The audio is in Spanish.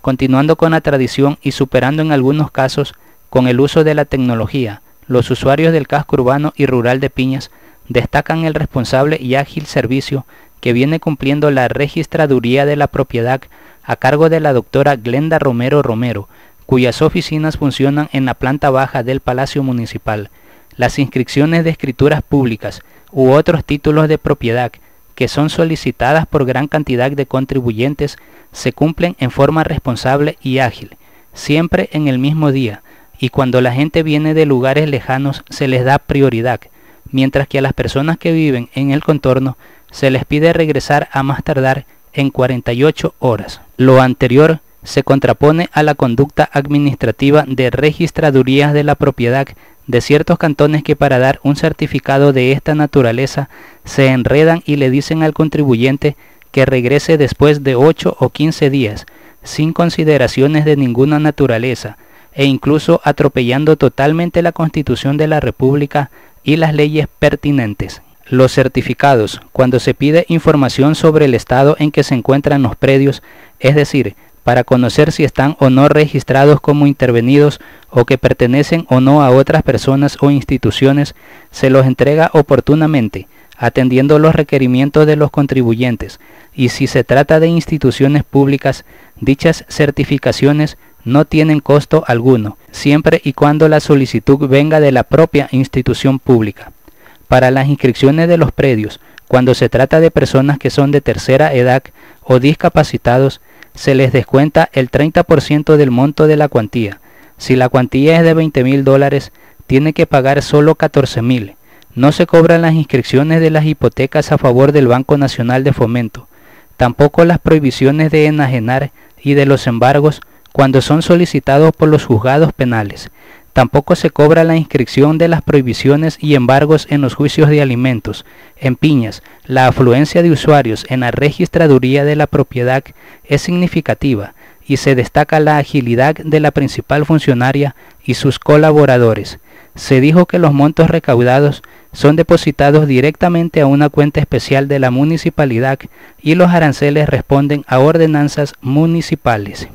continuando con la tradición y superando en algunos casos con el uso de la tecnología. Los usuarios del casco urbano y rural de Piñas destacan el responsable y ágil servicio que viene cumpliendo la registraduría de la propiedad a cargo de la doctora Glenda Romero Romero, cuyas oficinas funcionan en la planta baja del Palacio Municipal. Las inscripciones de escrituras públicas u otros títulos de propiedad que son solicitadas por gran cantidad de contribuyentes se cumplen en forma responsable y ágil, siempre en el mismo día, y cuando la gente viene de lugares lejanos se les da prioridad, mientras que a las personas que viven en el contorno se les pide regresar a más tardar en 48 horas. Lo anterior se contrapone a la conducta administrativa de registradurías de la propiedad de ciertos cantones que para dar un certificado de esta naturaleza se enredan y le dicen al contribuyente que regrese después de 8 o 15 días, sin consideraciones de ninguna naturaleza, e incluso atropellando totalmente la Constitución de la República y las leyes pertinentes. Los certificados, cuando se pide información sobre el estado en que se encuentran los predios, es decir, para conocer si están o no registrados como intervenidos o que pertenecen o no a otras personas o instituciones, se los entrega oportunamente, atendiendo los requerimientos de los contribuyentes, y si se trata de instituciones públicas, dichas certificaciones no tienen costo alguno, siempre y cuando la solicitud venga de la propia institución pública. Para las inscripciones de los predios, cuando se trata de personas que son de tercera edad o discapacitados, se les descuenta el 30% del monto de la cuantía. Si la cuantía es de 20 mil dólares, tiene que pagar solo 14 mil. No se cobran las inscripciones de las hipotecas a favor del Banco Nacional de Fomento, tampoco las prohibiciones de enajenar y de los embargos cuando son solicitados por los juzgados penales. Tampoco se cobra la inscripción de las prohibiciones y embargos en los juicios de alimentos. En Piñas, la afluencia de usuarios en la registraduría de la propiedad es significativa y se destaca la agilidad de la principal funcionaria y sus colaboradores. Se dijo que los montos recaudados son depositados directamente a una cuenta especial de la municipalidad y los aranceles responden a ordenanzas municipales.